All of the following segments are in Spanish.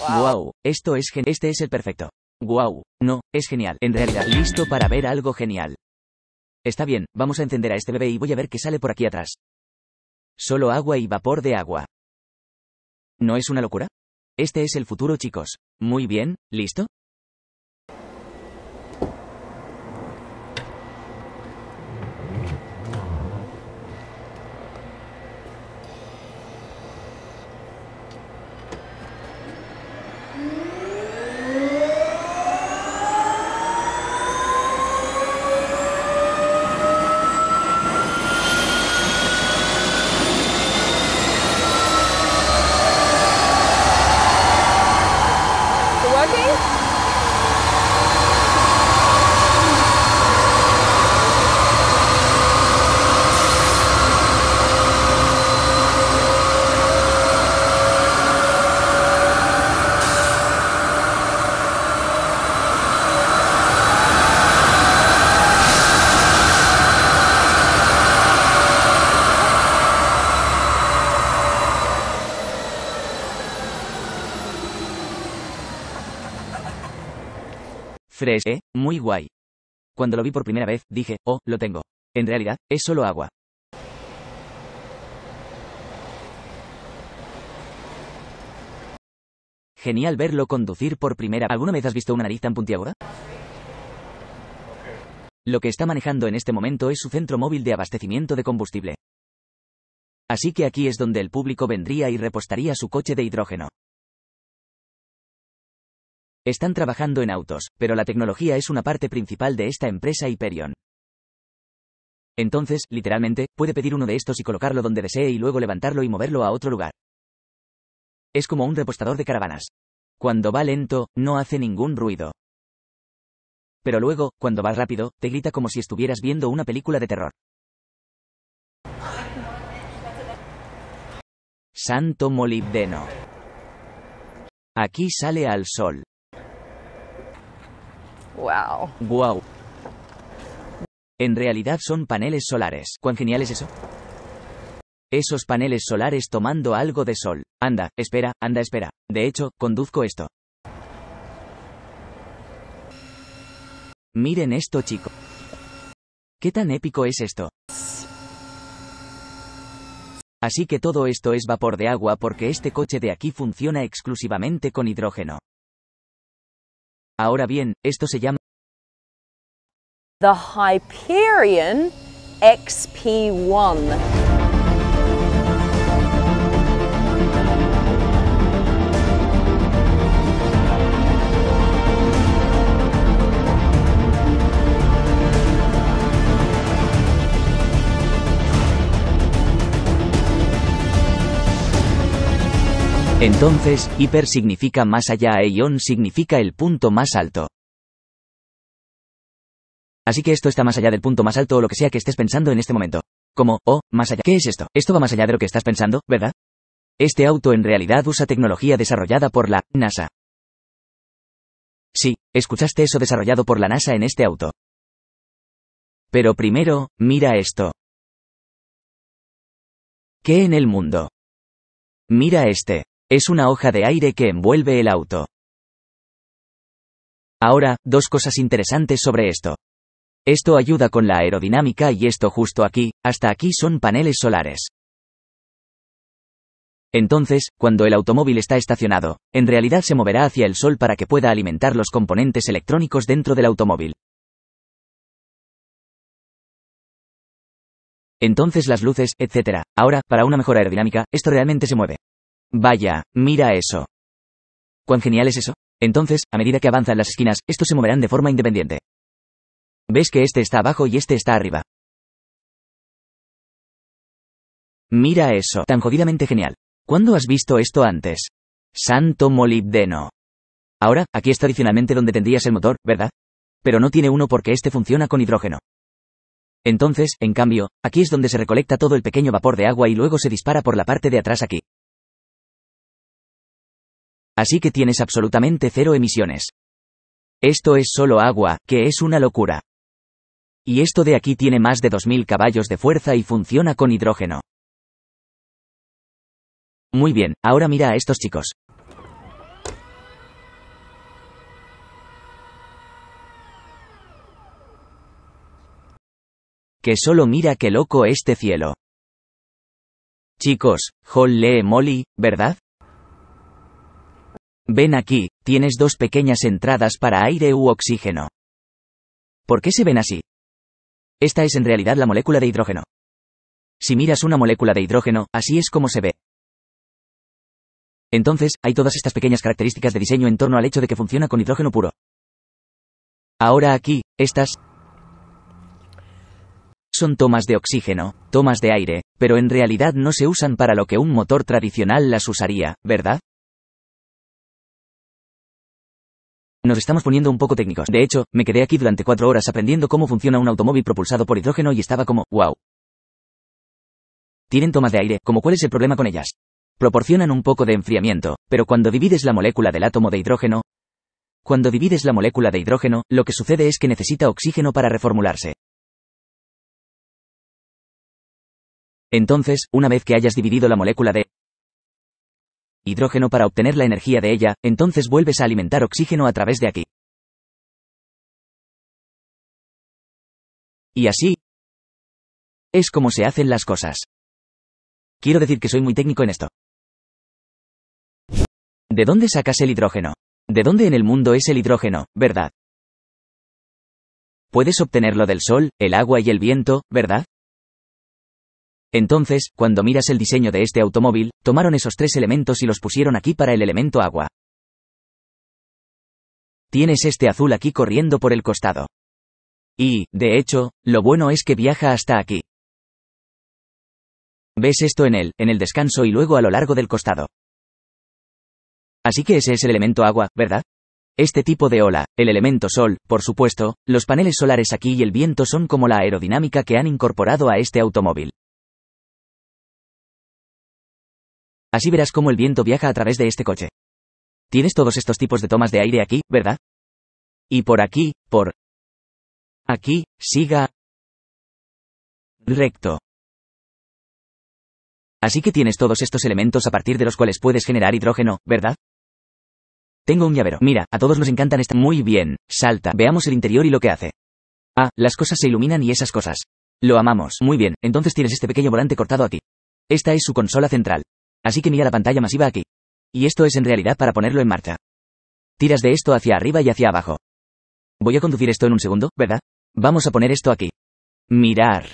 Wow. Esto es genial. este es el perfecto. Wow. No, es genial. En realidad, listo para ver algo genial. Está bien, vamos a encender a este bebé y voy a ver qué sale por aquí atrás. Solo agua y vapor de agua. ¿No es una locura? Este es el futuro, chicos. Muy bien, ¿listo? ¿eh? Muy guay. Cuando lo vi por primera vez, dije, oh, lo tengo. En realidad, es solo agua. Genial verlo conducir por primera ¿Alguna vez has visto una nariz tan puntiaguda? Lo que está manejando en este momento es su centro móvil de abastecimiento de combustible. Así que aquí es donde el público vendría y repostaría su coche de hidrógeno. Están trabajando en autos, pero la tecnología es una parte principal de esta empresa Hyperion. Entonces, literalmente, puede pedir uno de estos y colocarlo donde desee y luego levantarlo y moverlo a otro lugar. Es como un repostador de caravanas. Cuando va lento, no hace ningún ruido. Pero luego, cuando va rápido, te grita como si estuvieras viendo una película de terror. Santo molibdeno. Aquí sale al sol. Wow. Wow. En realidad son paneles solares. ¿Cuán genial es eso? Esos paneles solares tomando algo de sol. Anda, espera, anda, espera. De hecho, conduzco esto. Miren esto, chico. ¿Qué tan épico es esto? Así que todo esto es vapor de agua porque este coche de aquí funciona exclusivamente con hidrógeno. Ahora bien, esto se llama The Hyperion XP1. Entonces, hiper significa más allá e ion significa el punto más alto. Así que esto está más allá del punto más alto o lo que sea que estés pensando en este momento. Como, oh, más allá. ¿Qué es esto? Esto va más allá de lo que estás pensando, ¿verdad? Este auto en realidad usa tecnología desarrollada por la NASA. Sí, escuchaste eso desarrollado por la NASA en este auto. Pero primero, mira esto. ¿Qué en el mundo? Mira este. Es una hoja de aire que envuelve el auto. Ahora, dos cosas interesantes sobre esto. Esto ayuda con la aerodinámica y esto justo aquí, hasta aquí son paneles solares. Entonces, cuando el automóvil está estacionado, en realidad se moverá hacia el sol para que pueda alimentar los componentes electrónicos dentro del automóvil. Entonces las luces, etc. Ahora, para una mejor aerodinámica, esto realmente se mueve. Vaya, mira eso. ¿Cuán genial es eso? Entonces, a medida que avanzan las esquinas, estos se moverán de forma independiente. Ves que este está abajo y este está arriba. Mira eso, tan jodidamente genial. ¿Cuándo has visto esto antes? Santo molibdeno. Ahora, aquí está adicionalmente donde tendrías el motor, ¿verdad? Pero no tiene uno porque este funciona con hidrógeno. Entonces, en cambio, aquí es donde se recolecta todo el pequeño vapor de agua y luego se dispara por la parte de atrás aquí. Así que tienes absolutamente cero emisiones. Esto es solo agua, que es una locura. Y esto de aquí tiene más de 2.000 caballos de fuerza y funciona con hidrógeno. Muy bien, ahora mira a estos chicos. Que solo mira qué loco este cielo. Chicos, Hall lee Molly, ¿verdad? Ven aquí, tienes dos pequeñas entradas para aire u oxígeno. ¿Por qué se ven así? Esta es en realidad la molécula de hidrógeno. Si miras una molécula de hidrógeno, así es como se ve. Entonces, hay todas estas pequeñas características de diseño en torno al hecho de que funciona con hidrógeno puro. Ahora aquí, estas son tomas de oxígeno, tomas de aire, pero en realidad no se usan para lo que un motor tradicional las usaría, ¿verdad? Nos estamos poniendo un poco técnicos. De hecho, me quedé aquí durante cuatro horas aprendiendo cómo funciona un automóvil propulsado por hidrógeno y estaba como, wow. Tienen tomas de aire, como cuál es el problema con ellas. Proporcionan un poco de enfriamiento, pero cuando divides la molécula del átomo de hidrógeno, cuando divides la molécula de hidrógeno, lo que sucede es que necesita oxígeno para reformularse. Entonces, una vez que hayas dividido la molécula de hidrógeno para obtener la energía de ella, entonces vuelves a alimentar oxígeno a través de aquí. Y así, es como se hacen las cosas. Quiero decir que soy muy técnico en esto. ¿De dónde sacas el hidrógeno? ¿De dónde en el mundo es el hidrógeno, verdad? Puedes obtenerlo del sol, el agua y el viento, ¿verdad? Entonces, cuando miras el diseño de este automóvil, tomaron esos tres elementos y los pusieron aquí para el elemento agua. Tienes este azul aquí corriendo por el costado. Y, de hecho, lo bueno es que viaja hasta aquí. Ves esto en él, en el descanso y luego a lo largo del costado. Así que ese es el elemento agua, ¿verdad? Este tipo de ola, el elemento sol, por supuesto, los paneles solares aquí y el viento son como la aerodinámica que han incorporado a este automóvil. Así verás cómo el viento viaja a través de este coche. Tienes todos estos tipos de tomas de aire aquí, ¿verdad? Y por aquí, por... Aquí, siga... Recto. Así que tienes todos estos elementos a partir de los cuales puedes generar hidrógeno, ¿verdad? Tengo un llavero. Mira, a todos nos encantan esta... Muy bien, salta, veamos el interior y lo que hace. Ah, las cosas se iluminan y esas cosas. Lo amamos. Muy bien, entonces tienes este pequeño volante cortado aquí. Esta es su consola central. Así que mira la pantalla masiva aquí. Y esto es en realidad para ponerlo en marcha. Tiras de esto hacia arriba y hacia abajo. Voy a conducir esto en un segundo, ¿verdad? Vamos a poner esto aquí. Mirar.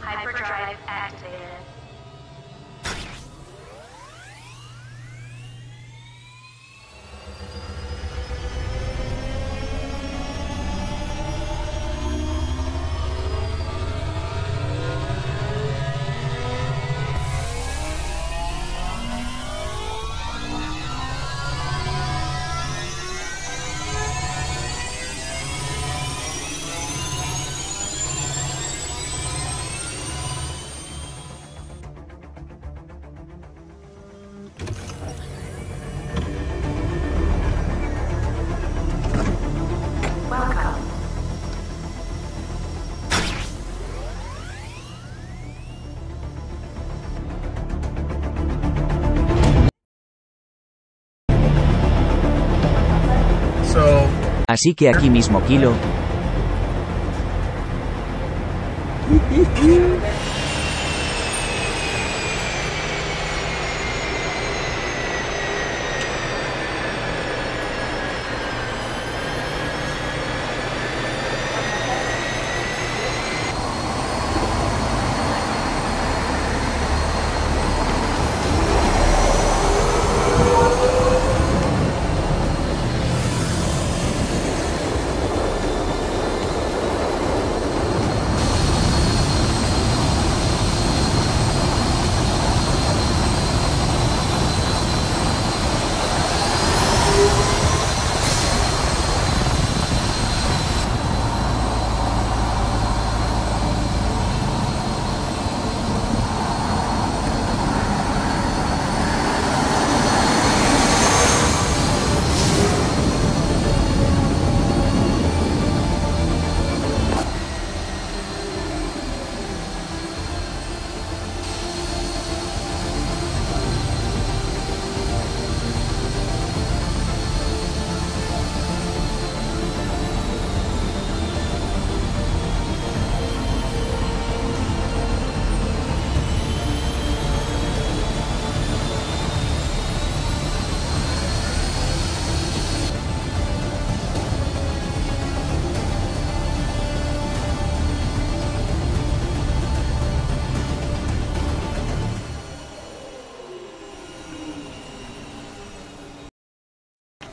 Hyperdrive Así que aquí mismo Kilo.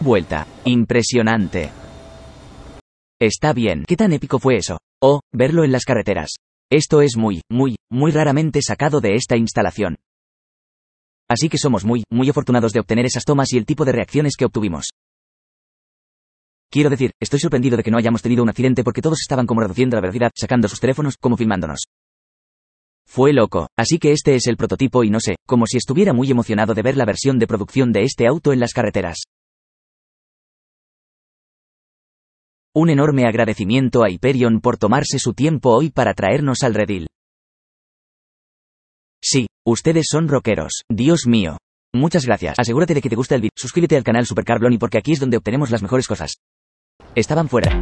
vuelta. Impresionante. Está bien. ¿Qué tan épico fue eso? Oh, verlo en las carreteras. Esto es muy, muy, muy raramente sacado de esta instalación. Así que somos muy, muy afortunados de obtener esas tomas y el tipo de reacciones que obtuvimos. Quiero decir, estoy sorprendido de que no hayamos tenido un accidente porque todos estaban como reduciendo la velocidad, sacando sus teléfonos, como filmándonos. Fue loco, así que este es el prototipo y no sé, como si estuviera muy emocionado de ver la versión de producción de este auto en las carreteras. Un enorme agradecimiento a Hyperion por tomarse su tiempo hoy para traernos al redil. Sí, ustedes son rockeros, Dios mío. Muchas gracias. Asegúrate de que te gusta el vídeo. Suscríbete al canal Supercar porque aquí es donde obtenemos las mejores cosas. Estaban fuera.